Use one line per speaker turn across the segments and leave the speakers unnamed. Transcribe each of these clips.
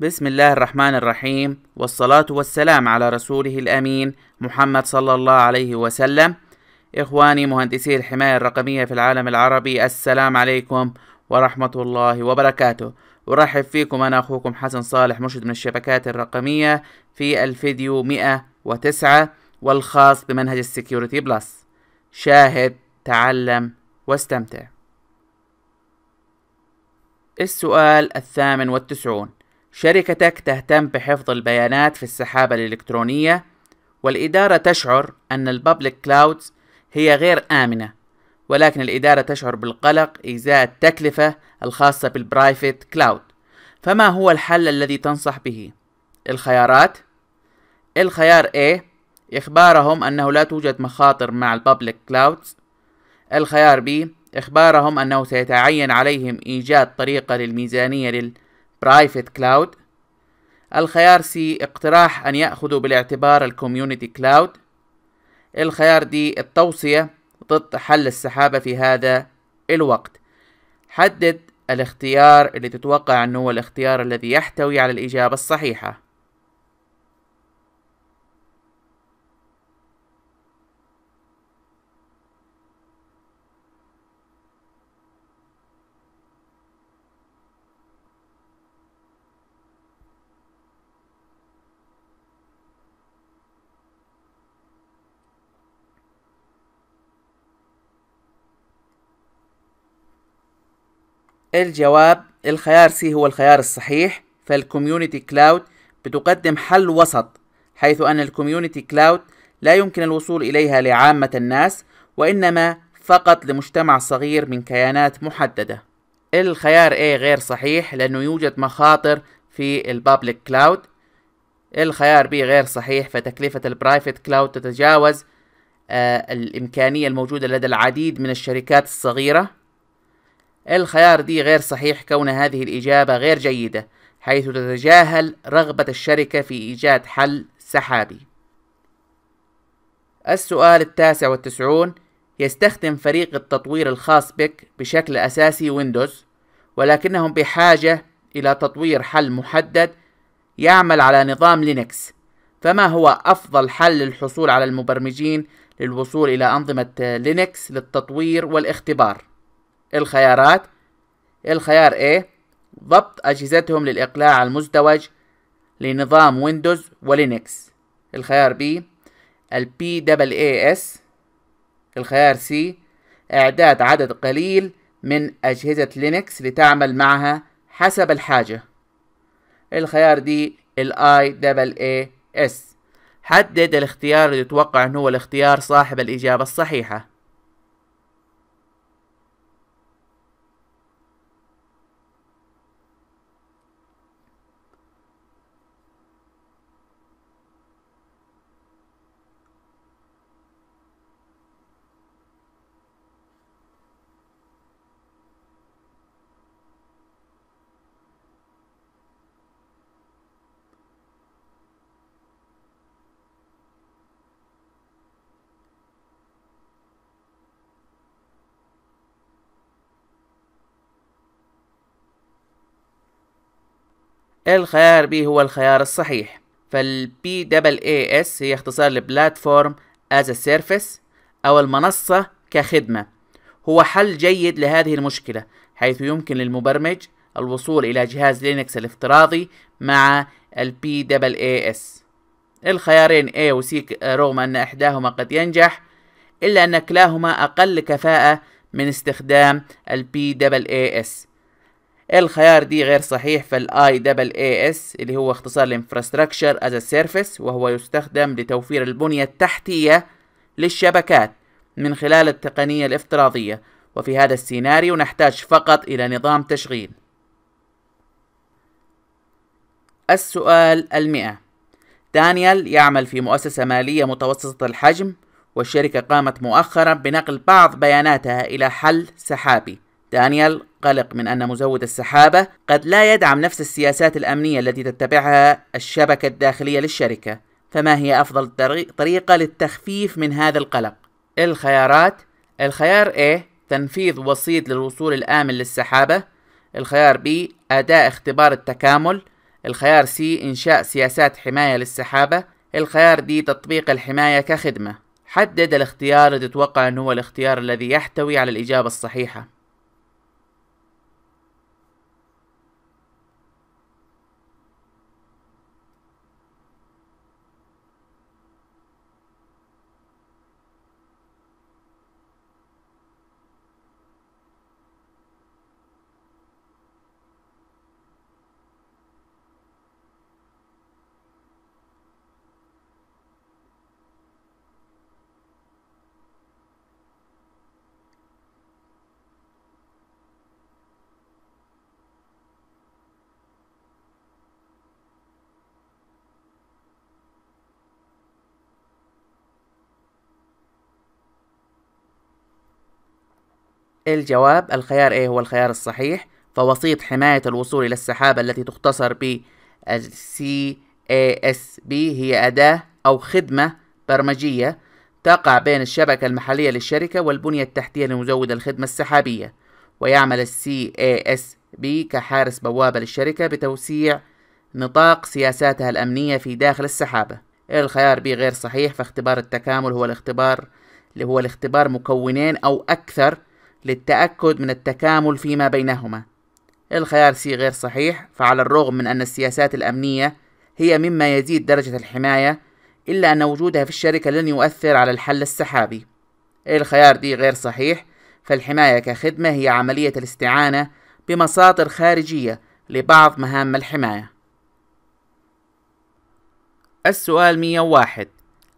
بسم الله الرحمن الرحيم والصلاة والسلام على رسوله الأمين محمد صلى الله عليه وسلم إخواني مهندسي الحماية الرقمية في العالم العربي السلام عليكم ورحمة الله وبركاته أرحب فيكم أنا أخوكم حسن صالح مرشد من الشبكات الرقمية في الفيديو 109 والخاص بمنهج السكيورتي بلس شاهد تعلم واستمتع السؤال الثامن والتسعون شركتك تهتم بحفظ البيانات في السحابة الإلكترونية والإدارة تشعر أن البابليك كلاودز هي غير آمنة ولكن الإدارة تشعر بالقلق إزاء التكلفة الخاصة بالبرايفت كلاود فما هو الحل الذي تنصح به؟ الخيارات الخيار A إخبارهم أنه لا توجد مخاطر مع البابليك كلاودز الخيار B إخبارهم أنه سيتعين عليهم إيجاد طريقة للميزانية لل برايفت كلاود الخيار سي اقتراح أن يأخذوا بالاعتبار الكوميونتي كلاود الخيار دي التوصية ضد حل السحابة في هذا الوقت حدد الاختيار اللي تتوقع أنه هو الاختيار الذي يحتوي على الإجابة الصحيحة الجواب الخيار سي هو الخيار الصحيح فالكوميونيتي كلاود بتقدم حل وسط حيث أن الكوميونيتي كلاود لا يمكن الوصول إليها لعامة الناس وإنما فقط لمجتمع صغير من كيانات محددة الخيار A غير صحيح لأنه يوجد مخاطر في البابليك كلاود الخيار B غير صحيح فتكلفة البرايفت كلاود تتجاوز آه، الإمكانية الموجودة لدى العديد من الشركات الصغيرة الخيار دي غير صحيح كون هذه الإجابة غير جيدة حيث تتجاهل رغبة الشركة في إيجاد حل سحابي السؤال التاسع والتسعون يستخدم فريق التطوير الخاص بك بشكل أساسي ويندوز ولكنهم بحاجة إلى تطوير حل محدد يعمل على نظام لينكس فما هو أفضل حل للحصول على المبرمجين للوصول إلى أنظمة لينكس للتطوير والاختبار الخيارات الخيار A ضبط أجهزتهم للإقلاع المزدوج لنظام ويندوز ولينكس الخيار B ال PAAS الخيار C إعداد عدد قليل من أجهزة لينكس لتعمل معها حسب الحاجة الخيار D ال IAAS حدد الاختيار اللي تتوقع أنه هو الاختيار صاحب الإجابة الصحيحة الخيار B هو الخيار الصحيح فالبي دبل اي اس هي اختصار لبلاتفورم از سيرفيس او المنصة كخدمة هو حل جيد لهذه المشكلة حيث يمكن للمبرمج الوصول الى جهاز لينكس الافتراضي مع البي دبل اي اس الخيارين A و C رغم ان احداهما قد ينجح الا ان كلاهما اقل كفاءة من استخدام البي دبل اي اس الخيار دي غير صحيح فالاي دبل اي اس اللي هو اختصار الانفراستراكشر از سيرفيس وهو يستخدم لتوفير البنية التحتية للشبكات من خلال التقنية الافتراضية وفي هذا السيناريو نحتاج فقط إلى نظام تشغيل السؤال المئة دانيال يعمل في مؤسسة مالية متوسطة الحجم والشركة قامت مؤخرا بنقل بعض بياناتها إلى حل سحابي دانيال قلق من أن مزود السحابة قد لا يدعم نفس السياسات الأمنية التي تتبعها الشبكة الداخلية للشركة فما هي أفضل طريقة للتخفيف من هذا القلق؟ الخيارات الخيار A تنفيذ وسيط للوصول الآمن للسحابة الخيار B أداء اختبار التكامل الخيار C إنشاء سياسات حماية للسحابة الخيار D تطبيق الحماية كخدمة حدد الاختيار اللي تتوقع أنه هو الاختيار الذي يحتوي على الإجابة الصحيحة الجواب الخيار A إيه هو الخيار الصحيح فوسيط حماية الوصول إلى السحابة التي تختصر ب CASB هي أداة أو خدمة برمجية تقع بين الشبكة المحلية للشركة والبنية التحتية لمزود الخدمة السحابية ويعمل ال CASB كحارس بوابة للشركة بتوسيع نطاق سياساتها الأمنية في داخل السحابة إيه الخيار بي غير صحيح فاختبار التكامل هو الاختبار اللي هو الاختبار مكونين أو أكثر للتأكد من التكامل فيما بينهما. الخيار سي غير صحيح، فعلى الرغم من أن السياسات الأمنية هي مما يزيد درجة الحماية، إلا أن وجودها في الشركة لن يؤثر على الحل السحابي. الخيار دي غير صحيح، فالحماية كخدمة هي عملية الاستعانة بمصادر خارجية لبعض مهام الحماية. السؤال 101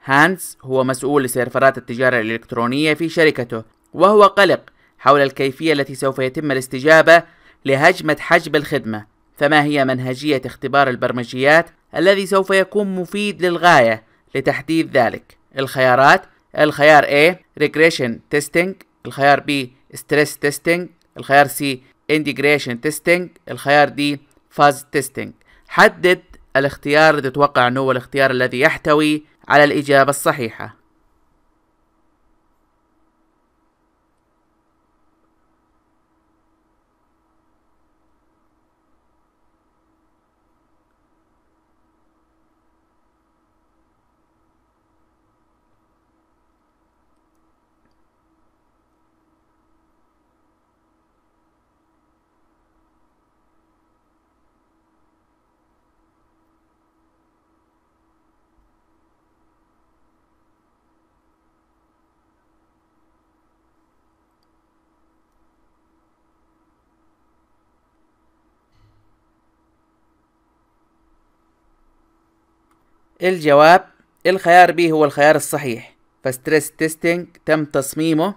هانس هو مسؤول لسيرفرات التجارة الإلكترونية في شركته وهو قلق حول الكيفية التي سوف يتم الاستجابة لهجمة حجب الخدمة فما هي منهجية اختبار البرمجيات الذي سوف يكون مفيد للغاية لتحديد ذلك الخيارات الخيار A Regression Testing الخيار B Stress Testing الخيار C Integration Testing الخيار D Fuzz Testing حدد الاختيار الذي تتوقع أنه هو الاختيار الذي يحتوي على الإجابة الصحيحة الجواب الخيار B هو الخيار الصحيح فستريس تيستينج تم تصميمه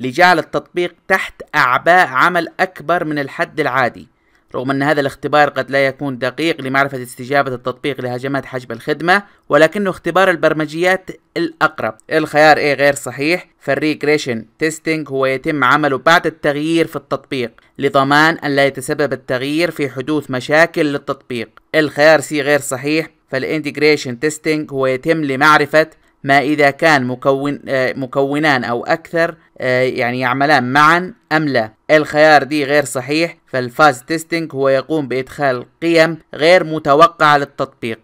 لجعل التطبيق تحت أعباء عمل أكبر من الحد العادي رغم أن هذا الاختبار قد لا يكون دقيق لمعرفة استجابة التطبيق لهجمات حجب الخدمة ولكنه اختبار البرمجيات الأقرب الخيار A غير صحيح فالريجريشن تيستينج هو يتم عمله بعد التغيير في التطبيق لضمان أن لا يتسبب التغيير في حدوث مشاكل للتطبيق الخيار C غير صحيح فالانتجريشن تيستينج هو يتم لمعرفة ما إذا كان مكون آه، مكونان أو أكثر آه، يعني يعملان معا أم لا الخيار دي غير صحيح فالفاز تيستينج هو يقوم بإدخال قيم غير متوقعة للتطبيق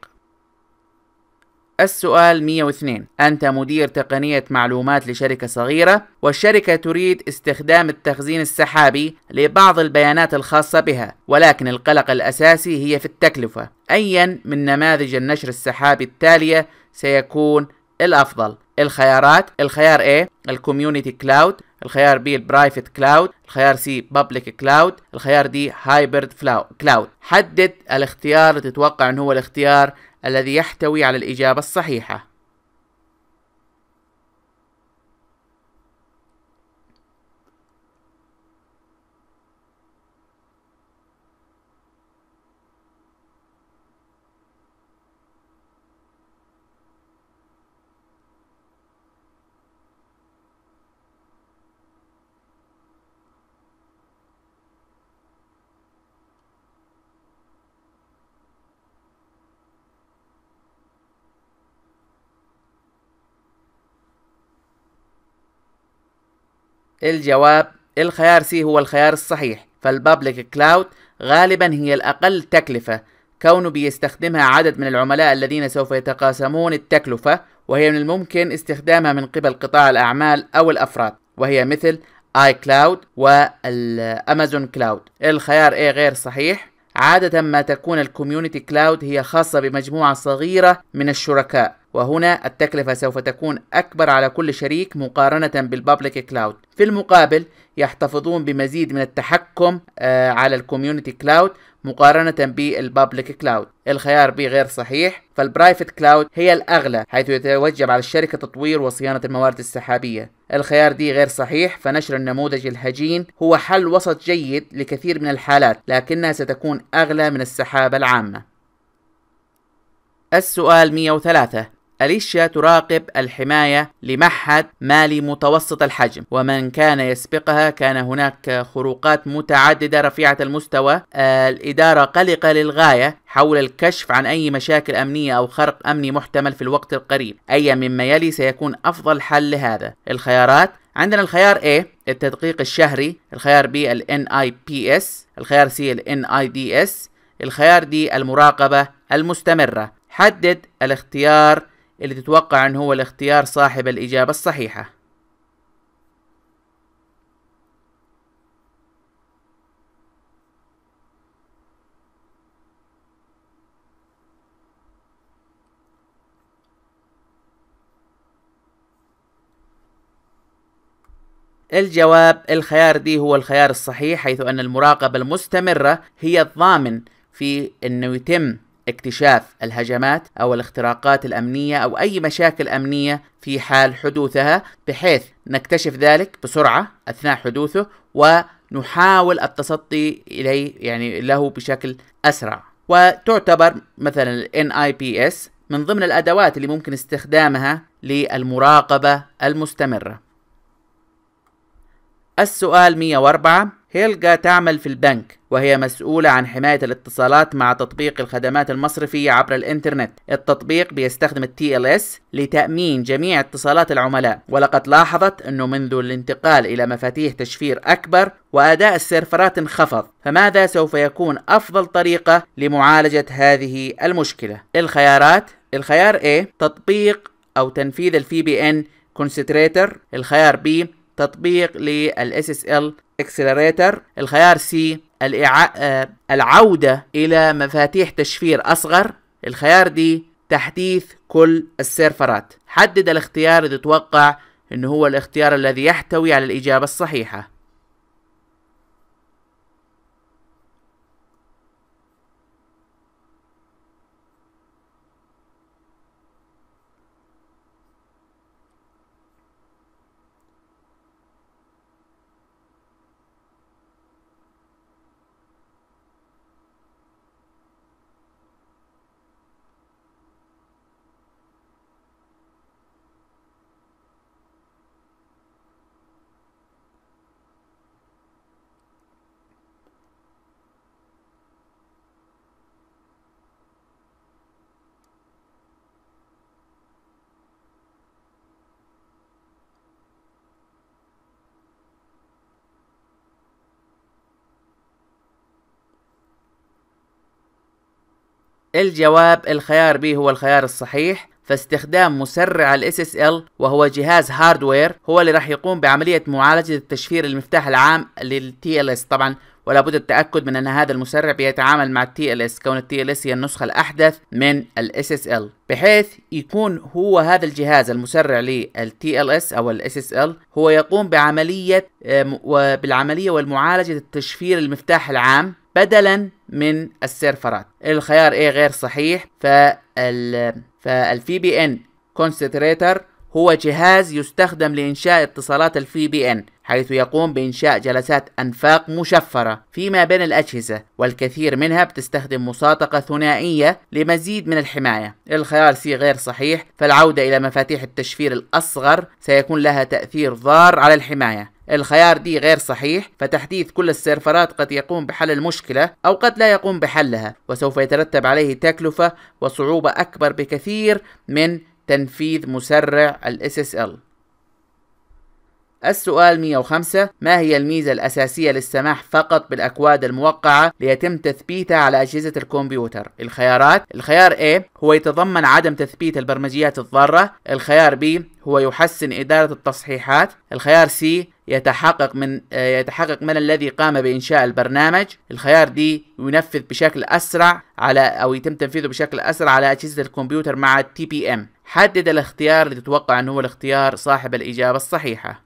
السؤال 102 أنت مدير تقنية معلومات لشركة صغيرة والشركة تريد استخدام التخزين السحابي لبعض البيانات الخاصة بها ولكن القلق الأساسي هي في التكلفة أيا من نماذج النشر السحابي التالية سيكون الأفضل الخيارات الخيار A الكوميونيتي كلاود الخيار B البرايفت كلاود الخيار C بابليك كلاود الخيار D هايبرد كلاود حدد الاختيار اللي تتوقع انه هو الاختيار الذي يحتوي على الإجابة الصحيحة الجواب الخيار سي هو الخيار الصحيح فالبابليك كلاود غالبا هي الأقل تكلفة كونه بيستخدمها عدد من العملاء الذين سوف يتقاسمون التكلفة وهي من الممكن استخدامها من قبل قطاع الأعمال أو الأفراد وهي مثل اي كلاود والامازون كلاود الخيار A غير صحيح عادة ما تكون الكوميونتي كلاود هي خاصة بمجموعة صغيرة من الشركاء وهنا التكلفة سوف تكون أكبر على كل شريك مقارنة بالبابليك كلاود في المقابل يحتفظون بمزيد من التحكم آه، على الكوميونتي كلاود مقارنة بالبابليك كلاود الخيار بي غير صحيح فالبرايفت كلاود هي الأغلى حيث يتوجب على الشركة تطوير وصيانة الموارد السحابية الخيار دي غير صحيح فنشر النموذج الهجين هو حل وسط جيد لكثير من الحالات لكنها ستكون أغلى من السحابة العامة السؤال 103 أليشيا تراقب الحماية لمعهد مالي متوسط الحجم ومن كان يسبقها كان هناك خروقات متعددة رفيعة المستوى الإدارة قلقة للغاية حول الكشف عن أي مشاكل أمنية أو خرق أمني محتمل في الوقت القريب أي مما يلي سيكون أفضل حل لهذا الخيارات عندنا الخيار A التدقيق الشهري الخيار B الـ NIPS الخيار C الـ NIDS الخيار D المراقبة المستمرة حدد الاختيار اللي تتوقع أنه هو الاختيار صاحب الإجابة الصحيحة الجواب الخيار دي هو الخيار الصحيح حيث أن المراقبة المستمرة هي الضامن في أنه يتم اكتشاف الهجمات او الاختراقات الامنيه او اي مشاكل امنيه في حال حدوثها بحيث نكتشف ذلك بسرعه اثناء حدوثه ونحاول التصدي اليه يعني له بشكل اسرع وتعتبر مثلا ال NIPS من ضمن الادوات اللي ممكن استخدامها للمراقبه المستمره السؤال 104 هيلجا تعمل في البنك وهي مسؤولة عن حماية الاتصالات مع تطبيق الخدمات المصرفية عبر الإنترنت. التطبيق بيستخدم ال TLS لتأمين جميع اتصالات العملاء، ولقد لاحظت أنه منذ الانتقال إلى مفاتيح تشفير أكبر وأداء السيرفرات انخفض، فماذا سوف يكون أفضل طريقة لمعالجة هذه المشكلة؟ الخيارات الخيار A تطبيق أو تنفيذ الفي بي إن الخيار B تطبيق للـ SSL Accelerator الخيار سي آه، العودة إلى مفاتيح تشفير أصغر الخيار دي تحديث كل السيرفرات حدد الاختيار اللي تتوقع أنه هو الاختيار الذي يحتوي على الإجابة الصحيحة الجواب الخيار B هو الخيار الصحيح فاستخدام مسرع ال SSL وهو جهاز هاردوير هو اللي راح يقوم بعملية معالجة التشفير المفتاح العام للـ TLS طبعا ولا بد التأكد من أن هذا المسرع بيتعامل مع ال TLS كون ال TLS هي النسخة الأحدث من ال SSL بحيث يكون هو هذا الجهاز المسرع للـ TLS أو ال SSL هو يقوم بعملية آه، بالعملية والمعالجة التشفير المفتاح العام بدلا من السيرفرات الخيار A غير صحيح فال فالفي بي ان كونسنتريتر هو جهاز يستخدم لإنشاء اتصالات الفي بي ان حيث يقوم بإنشاء جلسات أنفاق مشفرة فيما بين الأجهزة والكثير منها بتستخدم مساطقة ثنائية لمزيد من الحماية الخيار سي غير صحيح فالعودة إلى مفاتيح التشفير الأصغر سيكون لها تأثير ضار على الحماية الخيار دي غير صحيح فتحديث كل السيرفرات قد يقوم بحل المشكلة أو قد لا يقوم بحلها وسوف يترتب عليه تكلفة وصعوبة أكبر بكثير من تنفيذ مسرع ال SSL السؤال 105 ما هي الميزة الأساسية للسماح فقط بالأكواد الموقعة ليتم تثبيتها على أجهزة الكمبيوتر؟ الخيارات الخيار A هو يتضمن عدم تثبيت البرمجيات الضارة، الخيار B هو يحسن إدارة التصحيحات، الخيار C يتحقق من آه، يتحقق من الذي قام بإنشاء البرنامج الخيار دي ينفذ بشكل أسرع على أو يتم تنفيذه بشكل أسرع على أجهزة الكمبيوتر مع تي بي ام حدد الاختيار اللي تتوقع أنه هو الاختيار صاحب الإجابة الصحيحة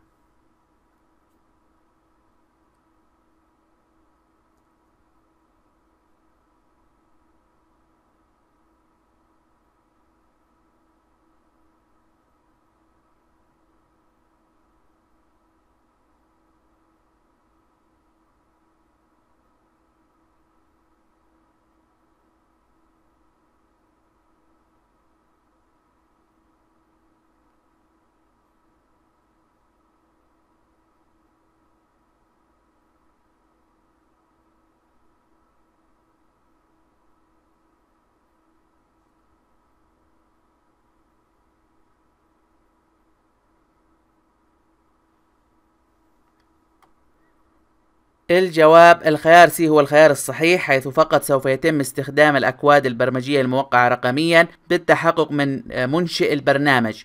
الجواب الخيار سي هو الخيار الصحيح حيث فقط سوف يتم استخدام الأكواد البرمجية الموقعة رقميا بالتحقق من منشئ البرنامج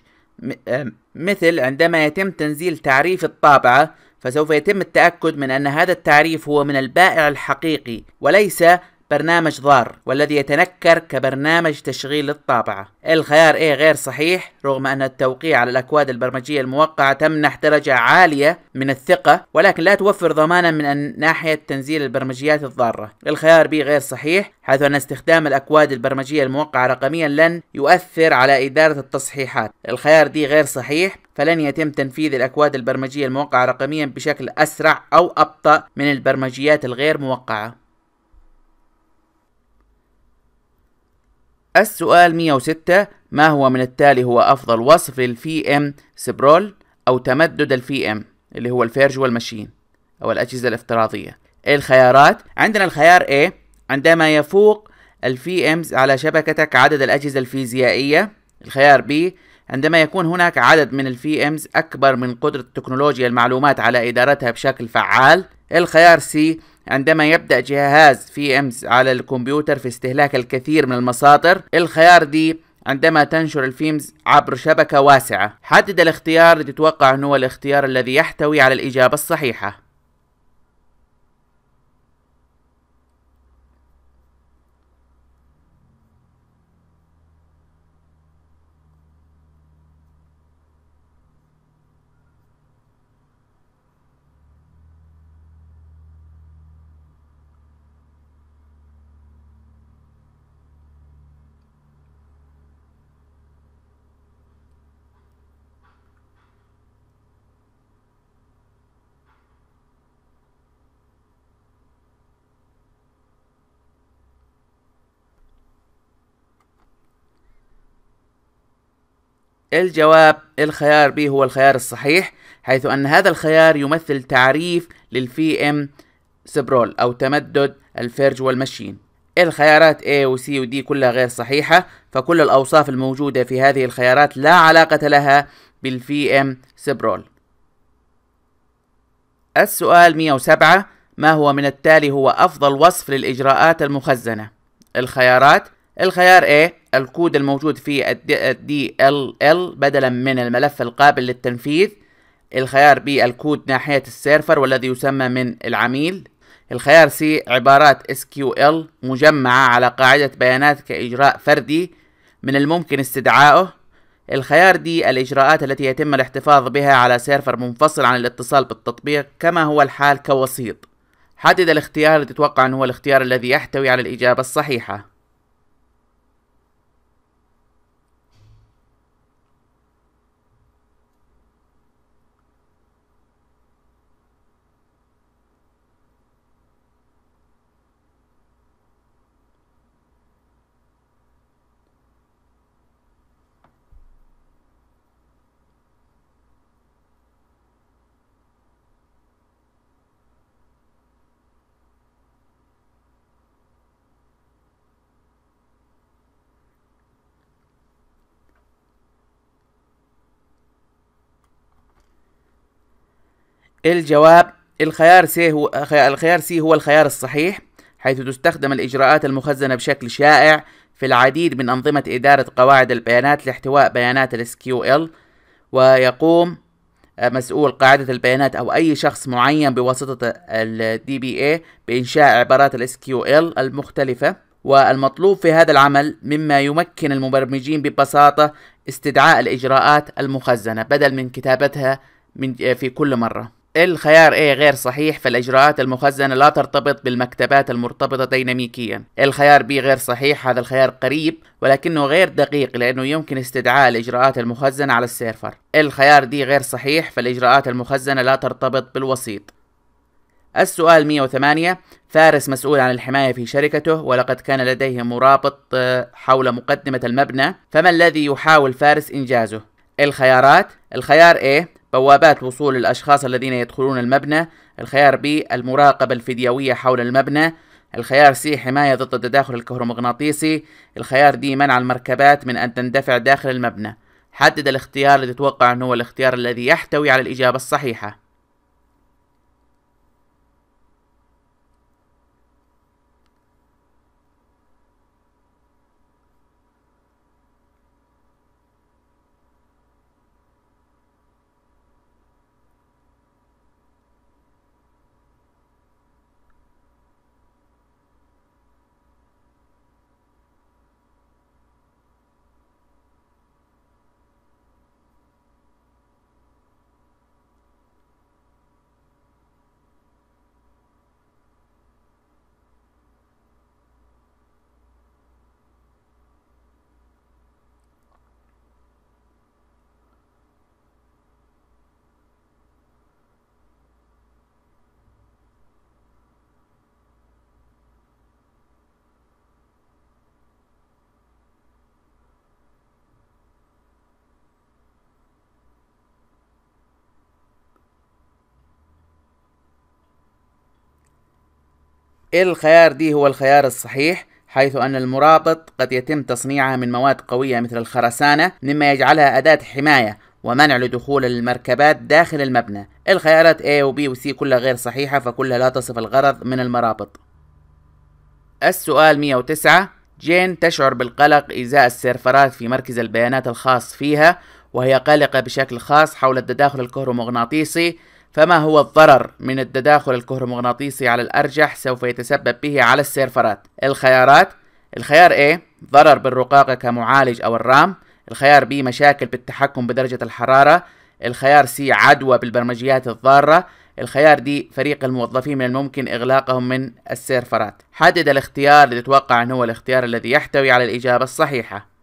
مثل عندما يتم تنزيل تعريف الطابعة فسوف يتم التأكد من أن هذا التعريف هو من البائع الحقيقي وليس برنامج ضار والذي يتنكر كبرنامج تشغيل الطابعة الخيار A إيه غير صحيح رغم أن التوقيع على الأكواد البرمجية الموقعة تمنح درجة عالية من الثقة ولكن لا توفر ضمانا من ناحية تنزيل البرمجيات الضارة الخيار B غير صحيح حيث أن استخدام الأكواد البرمجية الموقعة رقميا لن يؤثر على إدارة التصحيحات الخيار D غير صحيح فلن يتم تنفيذ الأكواد البرمجية الموقعة رقميا بشكل أسرع أو أبطأ من البرمجيات الغير موقعة السؤال 106 ما هو من التالي هو أفضل وصف للفي ام سبرول أو تمدد الفي ام اللي هو الفيرجوال ماشين أو الأجهزة الافتراضية الخيارات عندنا الخيار A عندما يفوق الفي امز على شبكتك عدد الأجهزة الفيزيائية الخيار B عندما يكون هناك عدد من الفي امز أكبر من قدرة تكنولوجيا المعلومات على إدارتها بشكل فعال الخيار C عندما يبدأ جهاز في امز على الكمبيوتر في استهلاك الكثير من المصادر الخيار دي عندما تنشر الفيمز عبر شبكة واسعة حدد الاختيار تتوقع أنه هو الاختيار الذي يحتوي على الإجابة الصحيحة الجواب الخيار B هو الخيار الصحيح حيث أن هذا الخيار يمثل تعريف للفي ام سبرول أو تمدد الفرج والمشين الخيارات A و C و D كلها غير صحيحة فكل الأوصاف الموجودة في هذه الخيارات لا علاقة لها بالفي ام سبرول السؤال 107 ما هو من التالي هو أفضل وصف للإجراءات المخزنة الخيارات الخيار A الكود الموجود في الدي ال ال بدلا من الملف القابل للتنفيذ الخيار B الكود ناحية السيرفر والذي يسمى من العميل الخيار C عبارات SQL مجمعة على قاعدة بيانات كإجراء فردي من الممكن استدعائه الخيار D الإجراءات التي يتم الاحتفاظ بها على سيرفر منفصل عن الاتصال بالتطبيق كما هو الحال كوسيط حدد الاختيار الذي تتوقع أنه هو الاختيار الذي يحتوي على الإجابة الصحيحة الجواب الخيار سي هو الخيار سي هو الخيار الصحيح حيث تستخدم الإجراءات المخزنة بشكل شائع في العديد من أنظمة إدارة قواعد البيانات لاحتواء بيانات ال SQL ويقوم آه، مسؤول قاعدة البيانات أو أي شخص معين بواسطة الـ DBA بإنشاء عبارات الـ SQL المختلفة والمطلوب في هذا العمل مما يمكن المبرمجين ببساطة استدعاء الإجراءات المخزنة بدل من كتابتها من آه، في كل مرة الخيار A غير صحيح فالإجراءات المخزنة لا ترتبط بالمكتبات المرتبطة ديناميكيا الخيار B غير صحيح هذا الخيار قريب ولكنه غير دقيق لأنه يمكن استدعاء الإجراءات المخزنة على السيرفر الخيار D غير صحيح فالإجراءات المخزنة لا ترتبط بالوسيط السؤال 108 فارس مسؤول عن الحماية في شركته ولقد كان لديه مرابط آه، حول مقدمة المبنى فما الذي يحاول فارس إنجازه؟ الخيارات الخيار A بوابات وصول الأشخاص الذين يدخلون المبنى الخيار B المراقبة الفيديوية حول المبنى الخيار سي حماية ضد التداخل الكهرومغناطيسي الخيار دي منع المركبات من أن تندفع داخل المبنى حدد الاختيار اللي تتوقع أنه هو الاختيار الذي يحتوي على الإجابة الصحيحة الخيار دي هو الخيار الصحيح حيث أن المرابط قد يتم تصنيعها من مواد قوية مثل الخرسانة مما يجعلها أداة حماية ومنع لدخول المركبات داخل المبنى الخيارات A و B و C كلها غير صحيحة فكلها لا تصف الغرض من المرابط السؤال 109 جين تشعر بالقلق إزاء السيرفرات في مركز البيانات الخاص فيها وهي قلقة بشكل خاص حول التداخل الكهرومغناطيسي فما هو الضرر من التداخل الكهرومغناطيسي على الأرجح سوف يتسبب به على السيرفرات الخيارات الخيار A ضرر بالرقاقة كمعالج أو الرام الخيار B مشاكل بالتحكم بدرجة الحرارة الخيار C عدوى بالبرمجيات الضارة الخيار دي فريق الموظفين من الممكن إغلاقهم من السيرفرات حدد الاختيار اللي تتوقع أنه هو الاختيار الذي يحتوي على الإجابة الصحيحة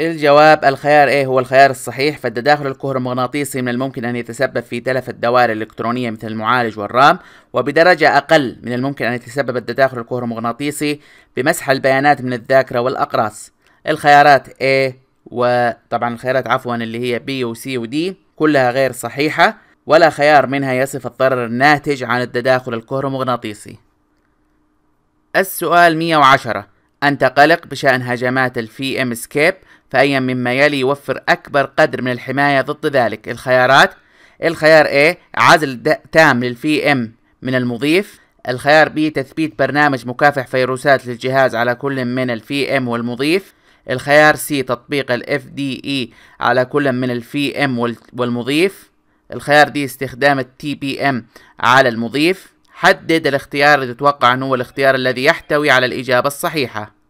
الجواب الخيار A هو الخيار الصحيح فالتداخل الكهرومغناطيسي من الممكن أن يتسبب في تلف الدوائر الإلكترونية مثل المعالج والرام وبدرجة أقل من الممكن أن يتسبب التداخل الكهرومغناطيسي بمسح البيانات من الذاكرة والأقراص الخيارات A وطبعا الخيارات عفوا اللي هي B و C و D كلها غير صحيحة ولا خيار منها يصف الضرر الناتج عن التداخل الكهرومغناطيسي السؤال 110 أنت قلق بشأن هجمات الفي ام سكيب فأيا مما يلي يوفر أكبر قدر من الحماية ضد ذلك الخيارات الخيار A عزل تام للفي ام من المضيف الخيار B تثبيت برنامج مكافح فيروسات للجهاز على كل من الفي ام والمضيف الخيار C تطبيق ال FDE على كل من الفي ام والمضيف الخيار D استخدام ال TPM على المضيف حدد الاختيار اللي تتوقع أنه هو الاختيار الذي يحتوي على الإجابة الصحيحة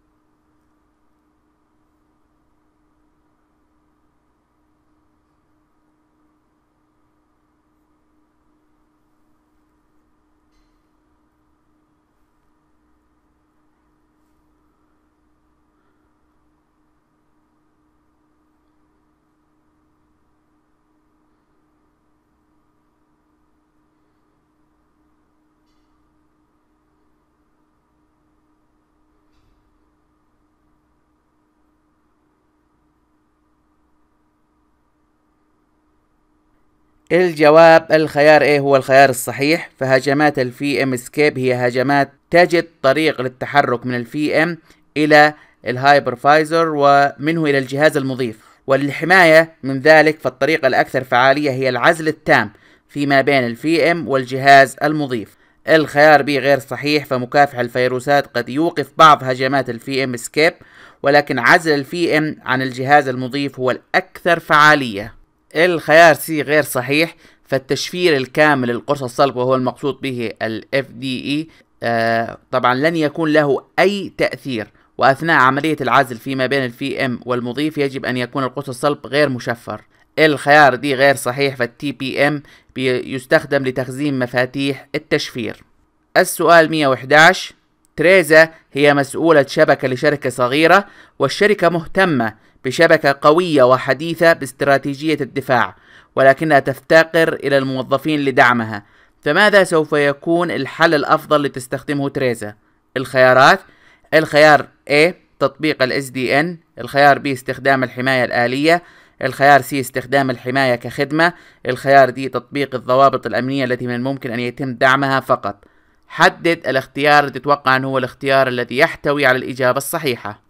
الجواب الخيار A هو الخيار الصحيح فهجمات الفي ام اسكيب هي هجمات تجد طريق للتحرك من الفي ام الى الهايبرفايزر ومنه الى الجهاز المضيف وللحماية من ذلك فالطريقة الأكثر فعالية هي العزل التام فيما بين الفي ام والجهاز المضيف الخيار بي غير صحيح فمكافح الفيروسات قد يوقف بعض هجمات الفي ام سكيب ولكن عزل الفي ام عن الجهاز المضيف هو الأكثر فعالية الخيار سي غير صحيح فالتشفير الكامل للقرص الصلب وهو المقصود به ال FDE آه، طبعا لن يكون له أي تأثير وأثناء عملية العزل فيما بين الفي ام والمضيف يجب أن يكون القرص الصلب غير مشفر الخيار دي غير صحيح فالتي بي ام يستخدم لتخزين مفاتيح التشفير السؤال 111 تريزا هي مسؤولة شبكة لشركة صغيرة والشركة مهتمة بشبكة قوية وحديثة باستراتيجية الدفاع ولكنها تفتقر إلى الموظفين لدعمها فماذا سوف يكون الحل الأفضل لتستخدمه تريزا؟ الخيارات الخيار A تطبيق الـ SDN الخيار B استخدام الحماية الآلية الخيار C استخدام الحماية كخدمة الخيار D تطبيق الضوابط الأمنية التي من الممكن أن يتم دعمها فقط حدد الاختيار اللي تتوقع أنه هو الاختيار الذي يحتوي على الإجابة الصحيحة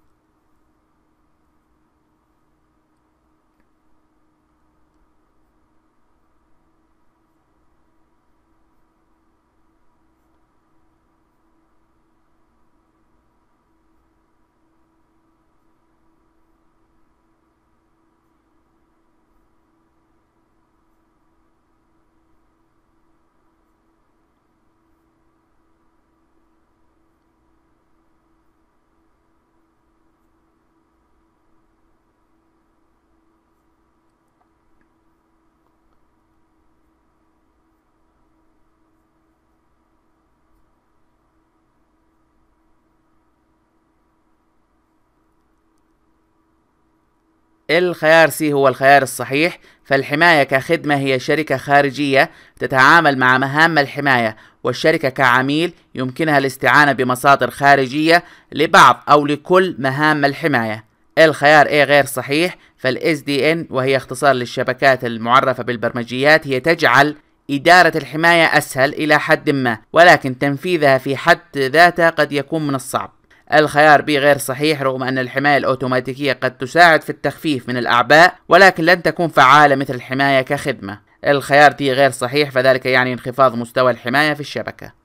الخيار سي هو الخيار الصحيح فالحماية كخدمة هي شركة خارجية تتعامل مع مهام الحماية والشركة كعميل يمكنها الاستعانة بمصادر خارجية لبعض أو لكل مهام الحماية الخيار A غير صحيح فال SDN وهي اختصار للشبكات المعرفة بالبرمجيات هي تجعل إدارة الحماية أسهل إلى حد ما ولكن تنفيذها في حد ذاته قد يكون من الصعب الخيار بي غير صحيح رغم أن الحماية الأوتوماتيكية قد تساعد في التخفيف من الأعباء ولكن لن تكون فعالة مثل الحماية كخدمة الخيار دي غير صحيح فذلك يعني انخفاض مستوى الحماية في الشبكة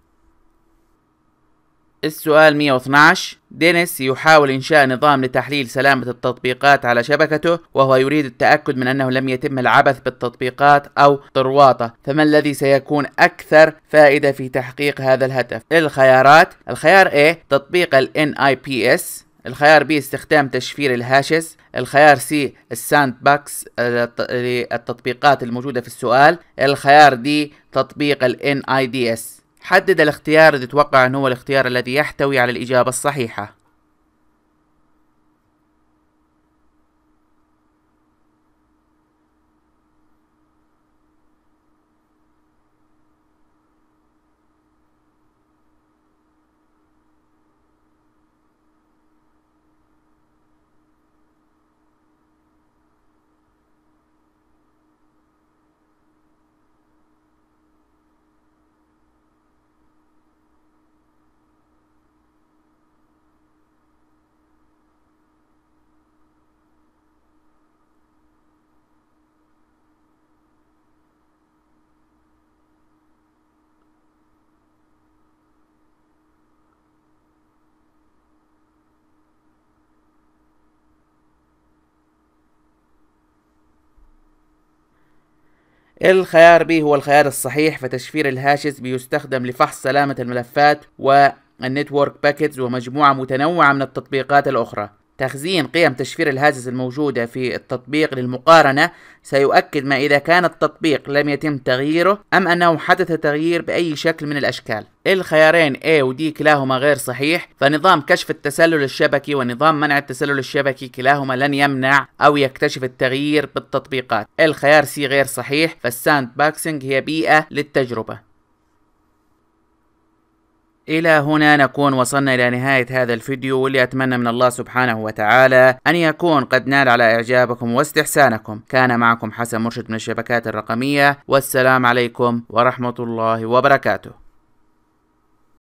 السؤال 112 دينيس يحاول إنشاء نظام لتحليل سلامة التطبيقات على شبكته وهو يريد التأكد من أنه لم يتم العبث بالتطبيقات أو طرواطة فما الذي سيكون أكثر فائدة في تحقيق هذا الهدف الخيارات الخيار A تطبيق الـ NIPS الخيار B استخدام تشفير الهاشز الخيار C الساند باكس آه، للتطبيقات الموجودة في السؤال الخيار D تطبيق الـ NIDS حدد الاختيار اللي تتوقع أنه هو الاختيار الذي يحتوي على الإجابة الصحيحة الخيار B هو الخيار الصحيح فتشفير الهاشز بيستخدم لفحص سلامة الملفات والنتورك باكيتس ومجموعة متنوعة من التطبيقات الأخرى تخزين قيم تشفير الهاجس الموجودة في التطبيق للمقارنة سيؤكد ما إذا كان التطبيق لم يتم تغييره أم أنه حدث تغيير بأي شكل من الأشكال الخيارين A و D كلاهما غير صحيح فنظام كشف التسلل الشبكي ونظام منع التسلل الشبكي كلاهما لن يمنع أو يكتشف التغيير بالتطبيقات الخيار C غير صحيح فالساند باكسنج هي بيئة للتجربة إلى هنا نكون وصلنا إلى نهاية هذا الفيديو واللي أتمنى من الله سبحانه وتعالى أن يكون قد نال على إعجابكم واستحسانكم كان معكم حسن مرشد من الشبكات الرقمية والسلام عليكم ورحمة الله وبركاته